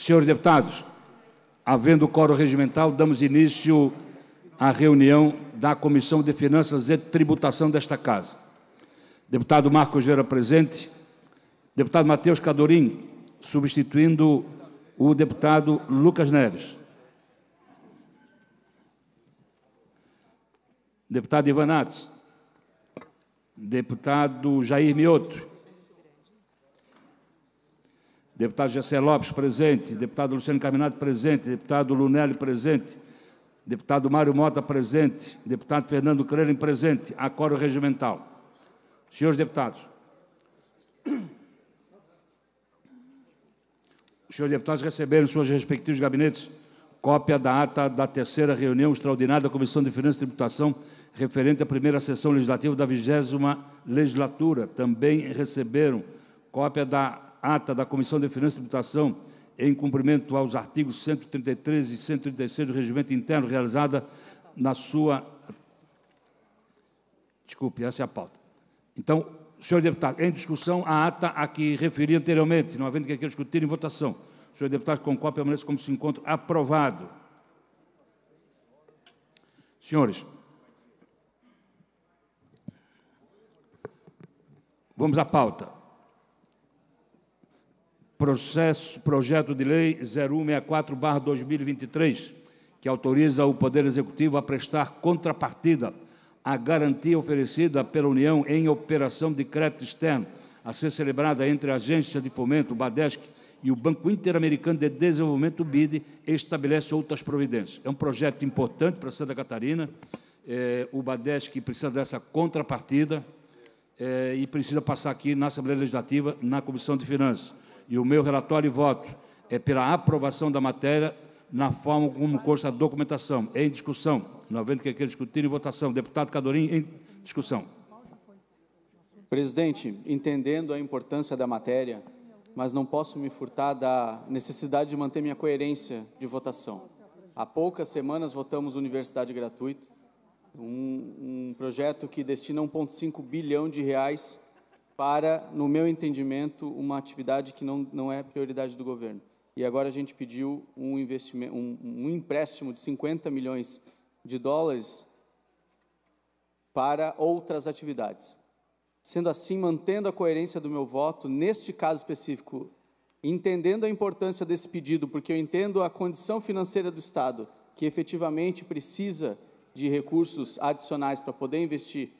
Senhores deputados, havendo o coro regimental, damos início à reunião da Comissão de Finanças e Tributação desta Casa. Deputado Marcos Vera presente, deputado Matheus Cadorim, substituindo o deputado Lucas Neves. Deputado Ivan Atz. Deputado Jair Mioto deputado Gessé Lopes presente, deputado Luciano Caminato presente, deputado Lunelli presente, deputado Mário Mota presente, deputado Fernando Crelin presente, a regimental. Senhores deputados, os senhores deputados receberam em seus respectivos gabinetes cópia da ata da terceira reunião extraordinária da Comissão de Finanças e Tributação referente à primeira sessão legislativa da vigésima legislatura. Também receberam cópia da ata da Comissão de Finanças e Tributação em cumprimento aos artigos 133 e 136 do Regimento Interno, realizada na sua. Desculpe, essa é a pauta. Então, senhor deputado, em discussão a ata a que referi anteriormente, não havendo que aqui discutir em votação. Senhor deputado, concorre permanece como se encontra aprovado. Senhores, vamos à pauta processo, projeto de lei 0164-2023, que autoriza o Poder Executivo a prestar contrapartida à garantia oferecida pela União em operação de crédito externo, a ser celebrada entre a Agência de Fomento, o Badesc, e o Banco Interamericano de Desenvolvimento, o BID, estabelece outras providências. É um projeto importante para Santa Catarina. É, o Badesc precisa dessa contrapartida é, e precisa passar aqui na Assembleia Legislativa, na Comissão de Finanças e o meu relatório e voto é pela aprovação da matéria na forma como consta a documentação. Em discussão. Não havendo que queira discutir em votação. Deputado Cadorim, em discussão. Presidente, entendendo a importância da matéria, mas não posso me furtar da necessidade de manter minha coerência de votação. Há poucas semanas votamos universidade gratuita, um, um projeto que destina 1,5 bilhão de reais para, no meu entendimento, uma atividade que não, não é prioridade do governo. E agora a gente pediu um, investimento, um, um empréstimo de 50 milhões de dólares para outras atividades. Sendo assim, mantendo a coerência do meu voto, neste caso específico, entendendo a importância desse pedido, porque eu entendo a condição financeira do Estado, que efetivamente precisa de recursos adicionais para poder investir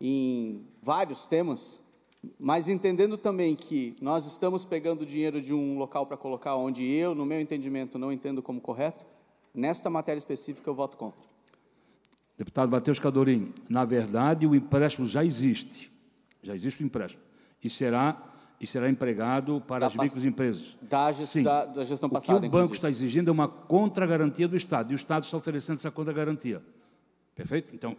em vários temas, mas entendendo também que nós estamos pegando dinheiro de um local para colocar onde eu, no meu entendimento, não entendo como correto, nesta matéria específica eu voto contra. Deputado Matheus Cadorim, na verdade o empréstimo já existe. Já existe o empréstimo. E será e será empregado para tá da as microempresas. Da, Sim. Da, da gestão passada, O que o banco inclusive. está exigindo é uma contragarantia do Estado, e o Estado está oferecendo essa contragarantia. Perfeito? Então,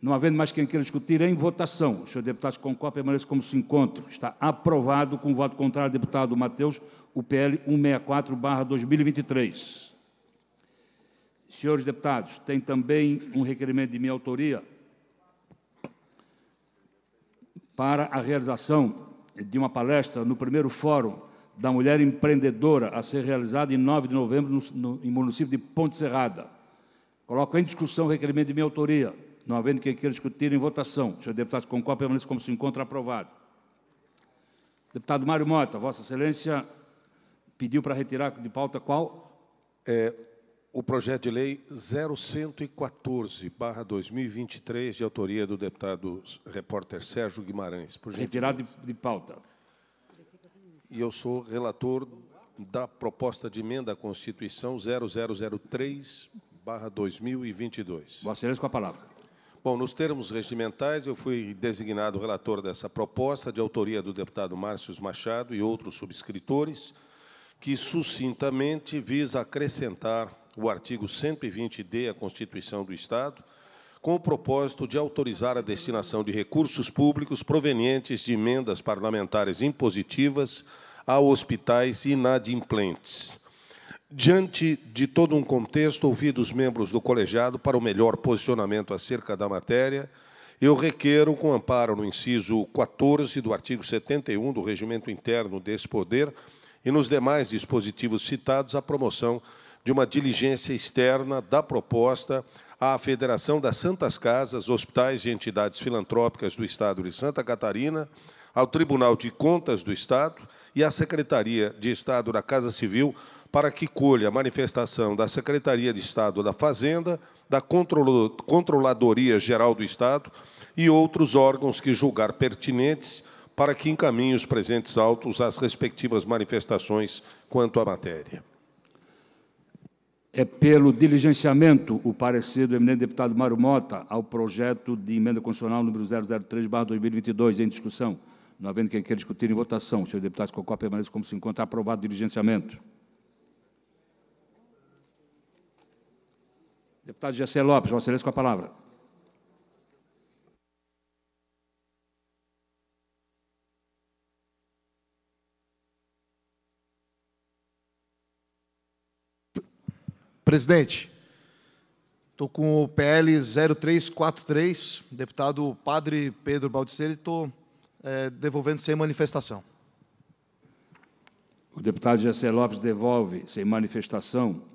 não havendo mais quem queira discutir, em votação. Os senhores deputados concordam, permaneçam como se encontram. Está aprovado com voto contrário deputado Matheus, o PL 164-2023. Senhores deputados, tem também um requerimento de minha autoria para a realização de uma palestra no primeiro Fórum da Mulher Empreendedora a ser realizada em 9 de novembro no, no, no município de Ponte Serrada. Coloco em discussão o requerimento de minha autoria. Não havendo quem queira discutir em votação. Senhor deputado concorda, permaneça como se encontra aprovado. Deputado Mário Mota, Vossa Excelência pediu para retirar de pauta qual? É, o projeto de lei 0114-2023, de autoria do deputado repórter Sérgio Guimarães. Retirado de, de pauta. E eu sou relator da proposta de emenda à Constituição 0003-2022. Vossa Excelência, com a palavra. Bom, nos termos regimentais, eu fui designado relator dessa proposta, de autoria do deputado Márcio Machado e outros subscritores, que sucintamente visa acrescentar o artigo 120-D à Constituição do Estado, com o propósito de autorizar a destinação de recursos públicos provenientes de emendas parlamentares impositivas a hospitais inadimplentes. Diante de todo um contexto, ouvido os membros do colegiado para o melhor posicionamento acerca da matéria, eu requero, com amparo no inciso 14 do artigo 71 do regimento interno desse poder e nos demais dispositivos citados, a promoção de uma diligência externa da proposta à Federação das Santas Casas, Hospitais e Entidades Filantrópicas do Estado de Santa Catarina, ao Tribunal de Contas do Estado e à Secretaria de Estado da Casa Civil, para que colha a manifestação da Secretaria de Estado da Fazenda, da Controladoria Geral do Estado e outros órgãos que julgar pertinentes para que encaminhe os presentes autos às respectivas manifestações quanto à matéria. É pelo diligenciamento o parecer do eminente deputado Mário Mota ao projeto de emenda constitucional número 003-2022 em discussão. Não havendo quem queira discutir em votação, senhor deputado Cocó permanece como se encontra aprovado o diligenciamento. Deputado Gessé Lopes, Vossa Excelência com a palavra. Presidente, estou com o PL 0343, deputado Padre Pedro Baldiceira, e estou é, devolvendo sem manifestação. O deputado Gessé Lopes devolve sem manifestação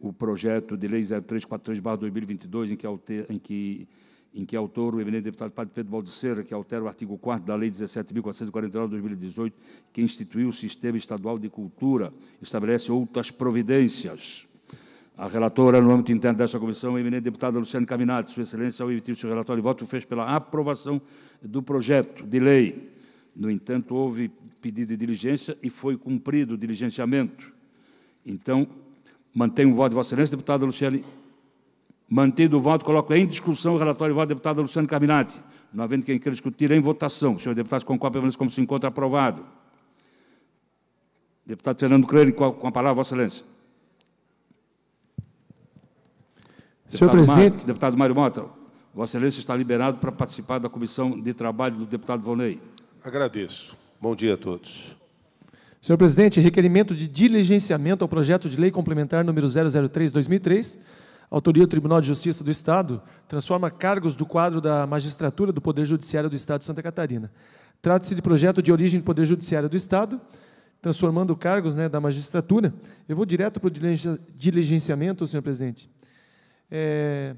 o projeto de lei 0343-2022, em que, em, que, em que autor o eminente deputado Padre Pedro Baldiceira, que altera o artigo 4 da Lei 17.449 de 2018, que instituiu o Sistema Estadual de Cultura, estabelece outras providências. A relatora, no âmbito interno desta comissão, o é eminente deputada Luciano Caminati, Sua Excelência, ao emitir o seu relatório de voto, fez pela aprovação do projeto de lei. No entanto, houve pedido de diligência e foi cumprido o diligenciamento. Então, Mantenho o voto de Vossa Excelência, deputada Luciane. Mantendo o voto, coloco em discussão o relatório e voto deputada Luciane Caminati. Não havendo quem queira discutir, em votação. Senhor deputado, qual permaneça como se encontra aprovado. Deputado Fernando Creire, com a palavra, Vossa Excelência. Senhor deputado presidente. deputado Mário Mota, Vossa Excelência está liberado para participar da comissão de trabalho do deputado Volney. Agradeço. Bom dia a todos. Senhor presidente, requerimento de diligenciamento ao projeto de lei complementar número 003/2003, autoria do Tribunal de Justiça do Estado, transforma cargos do quadro da magistratura do Poder Judiciário do Estado de Santa Catarina. Trata-se de projeto de origem do Poder Judiciário do Estado, transformando cargos né, da magistratura. Eu vou direto para o diligenciamento, senhor presidente. É,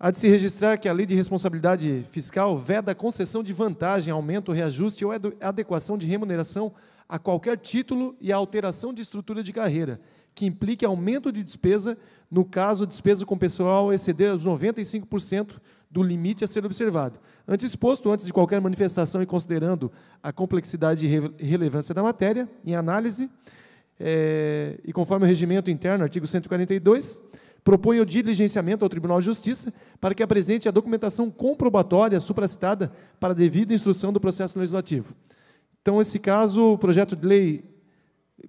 há de se registrar que a Lei de Responsabilidade Fiscal veda a concessão de vantagem, aumento, reajuste ou adequação de remuneração a qualquer título e a alteração de estrutura de carreira, que implique aumento de despesa, no caso, despesa com pessoal exceder os 95% do limite a ser observado. Antes exposto, antes de qualquer manifestação e considerando a complexidade e relevância da matéria, em análise, é, e conforme o regimento interno, artigo 142, propõe o diligenciamento ao Tribunal de Justiça para que apresente a documentação comprobatória supracitada para a devida instrução do processo legislativo. Então, esse caso, o projeto de lei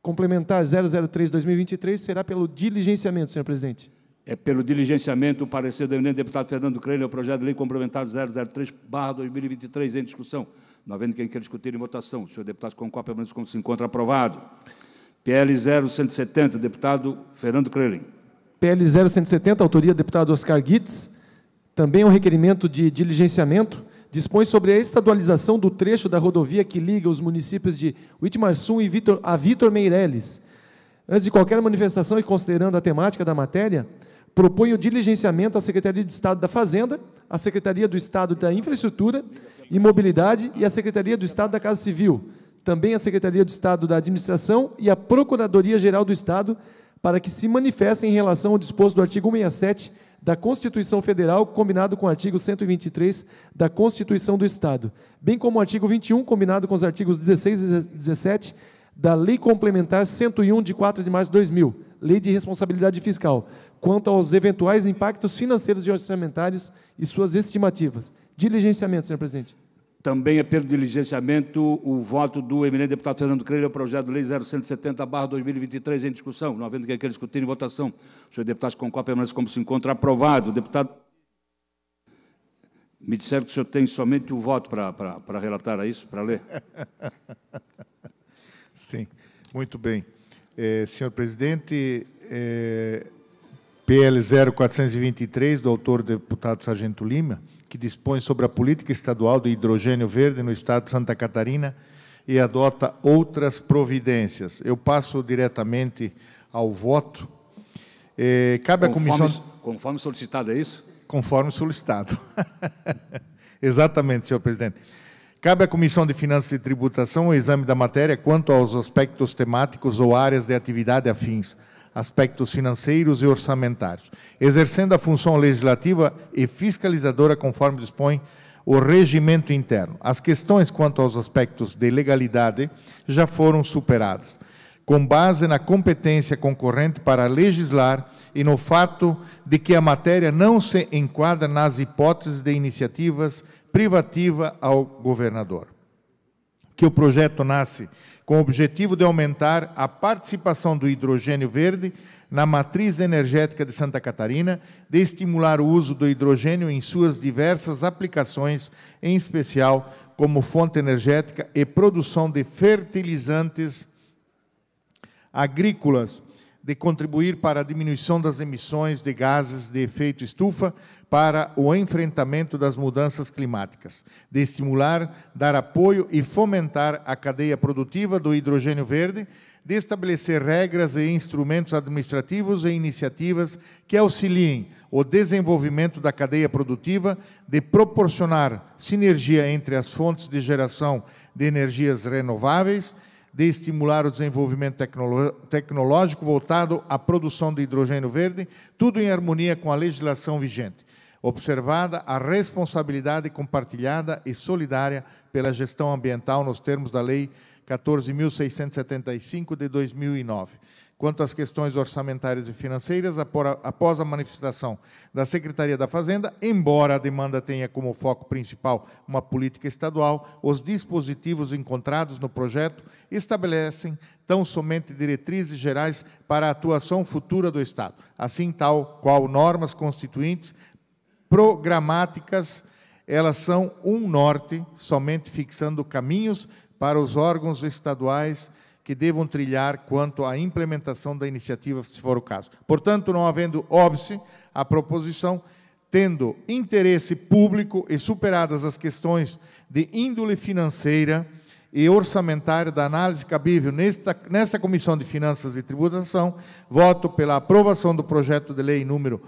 complementar 003-2023 será pelo diligenciamento, senhor presidente. É pelo diligenciamento, o parecer do eminente deputado Fernando Crânio ao projeto de lei complementar 003-2023 em discussão. Não tá havendo quem queira discutir em votação. O senhor deputado concorda, pelo menos como se encontra aprovado. PL 0170, deputado Fernando Crelin. PL 0170, autoria do deputado Oscar Guitz. Também é um requerimento de diligenciamento dispõe sobre a estadualização do trecho da rodovia que liga os municípios de Whitmarsum e Vitor, a Vitor Meireles. Antes de qualquer manifestação e considerando a temática da matéria, propõe o diligenciamento à Secretaria de Estado da Fazenda, à Secretaria do Estado da Infraestrutura e Mobilidade e à Secretaria do Estado da Casa Civil, também à Secretaria do Estado da Administração e à Procuradoria-Geral do Estado, para que se manifestem em relação ao disposto do artigo 167 da Constituição Federal, combinado com o artigo 123 da Constituição do Estado, bem como o artigo 21, combinado com os artigos 16 e 17 da Lei Complementar 101 de 4 de março de 2000, Lei de Responsabilidade Fiscal, quanto aos eventuais impactos financeiros e orçamentários e suas estimativas. Diligenciamento, senhor presidente. Também é pelo diligenciamento o voto do eminente deputado Fernando Creio ao projeto de lei 0170-2023 em discussão. Não havendo que aquele discutir em votação. senhor deputado concorda concordam permanece como se encontra aprovado. Deputado, me disseram que o senhor tem somente o voto para, para, para relatar a é isso, para ler. Sim, muito bem. É, senhor presidente, é, PL 0423, do autor deputado Sargento Lima, que dispõe sobre a política estadual de hidrogênio verde no estado de Santa Catarina e adota outras providências. Eu passo diretamente ao voto. É, cabe conforme, à comissão. Conforme solicitado, é isso? Conforme solicitado. Exatamente, senhor presidente. Cabe à Comissão de Finanças e Tributação o exame da matéria quanto aos aspectos temáticos ou áreas de atividade afins aspectos financeiros e orçamentários, exercendo a função legislativa e fiscalizadora conforme dispõe o regimento interno. As questões quanto aos aspectos de legalidade já foram superadas, com base na competência concorrente para legislar e no fato de que a matéria não se enquadra nas hipóteses de iniciativas privativa ao governador. Que o projeto nasce com o objetivo de aumentar a participação do hidrogênio verde na matriz energética de Santa Catarina, de estimular o uso do hidrogênio em suas diversas aplicações, em especial como fonte energética e produção de fertilizantes agrícolas, de contribuir para a diminuição das emissões de gases de efeito estufa, para o enfrentamento das mudanças climáticas, de estimular, dar apoio e fomentar a cadeia produtiva do hidrogênio verde, de estabelecer regras e instrumentos administrativos e iniciativas que auxiliem o desenvolvimento da cadeia produtiva, de proporcionar sinergia entre as fontes de geração de energias renováveis, de estimular o desenvolvimento tecnológico voltado à produção de hidrogênio verde, tudo em harmonia com a legislação vigente observada a responsabilidade compartilhada e solidária pela gestão ambiental nos termos da Lei 14.675 de 2009. Quanto às questões orçamentárias e financeiras, após a manifestação da Secretaria da Fazenda, embora a demanda tenha como foco principal uma política estadual, os dispositivos encontrados no projeto estabelecem tão somente diretrizes gerais para a atuação futura do Estado, assim tal qual normas constituintes programáticas, elas são um norte, somente fixando caminhos para os órgãos estaduais que devam trilhar quanto à implementação da iniciativa, se for o caso. Portanto, não havendo óbice à proposição, tendo interesse público e superadas as questões de índole financeira e orçamentária da análise cabível nesta, nesta Comissão de Finanças e Tributação, voto pela aprovação do projeto de lei número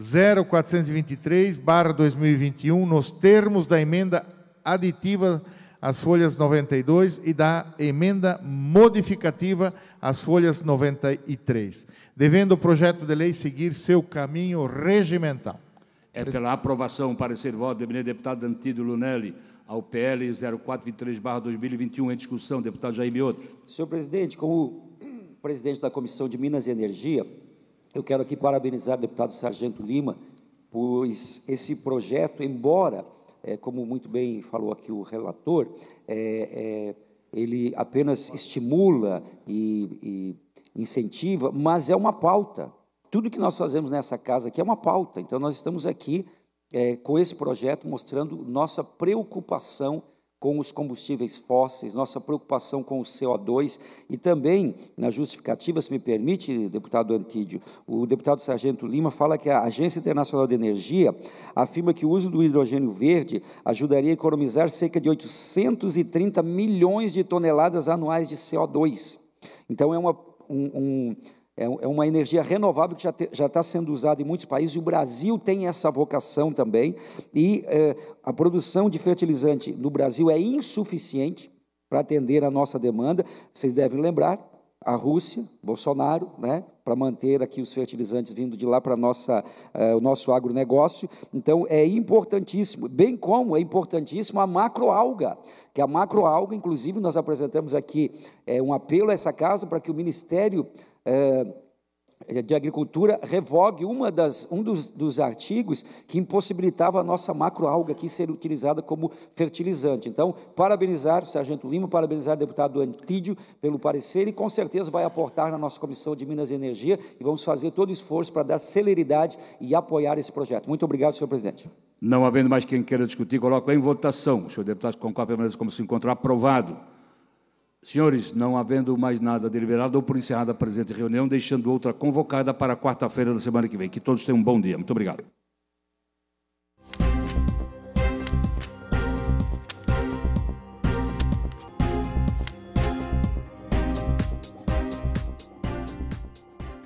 0423, 2021, nos termos da emenda aditiva às folhas 92 e da emenda modificativa às folhas 93, devendo o projeto de lei seguir seu caminho regimental. É pela aprovação, parecer voto do eminente deputado Antídio Lunelli, ao PL 0423-2021, em discussão, deputado Jair Mioto. Senhor presidente, como presidente da Comissão de Minas e Energia, eu quero aqui parabenizar o deputado Sargento Lima, pois esse projeto, embora, é, como muito bem falou aqui o relator, é, é, ele apenas estimula e, e incentiva, mas é uma pauta. Tudo que nós fazemos nessa casa aqui é uma pauta. Então, nós estamos aqui é, com esse projeto mostrando nossa preocupação com os combustíveis fósseis, nossa preocupação com o CO2 e também, na justificativa, se me permite, deputado Antídio, o deputado Sargento Lima fala que a Agência Internacional de Energia afirma que o uso do hidrogênio verde ajudaria a economizar cerca de 830 milhões de toneladas anuais de CO2. Então, é uma, um, um é, é, uma energia renovável que já, está sendo usada em muitos países, e o Brasil tem essa vocação também, e é, a produção de fertilizante no Brasil é insuficiente para atender a nossa demanda. Vocês devem lembrar, a Rússia, Bolsonaro, né, para manter aqui os fertilizantes vindo de lá para uh, o nosso agronegócio. Então, é importantíssimo, bem como é importantíssimo a macroalga, que a macroalga, inclusive, nós apresentamos aqui é, um apelo a essa casa para que o Ministério é, é, de Agricultura revogue uma das, um dos, dos artigos que impossibilitava a nossa macroalga aqui ser utilizada como fertilizante. Então, parabenizar o Sargento Lima, parabenizar o deputado Antídio pelo parecer e com certeza vai aportar na nossa Comissão de Minas e Energia e vamos fazer todo o esforço para dar celeridade e apoiar esse projeto. Muito obrigado, senhor presidente. Não havendo mais quem queira discutir, coloco em votação. O senhor deputado concorda permaneça como se encontra aprovado. Senhores, não havendo mais nada deliberado, dou por encerrada a presente reunião, deixando outra convocada para quarta-feira da semana que vem. Que todos tenham um bom dia. Muito obrigado.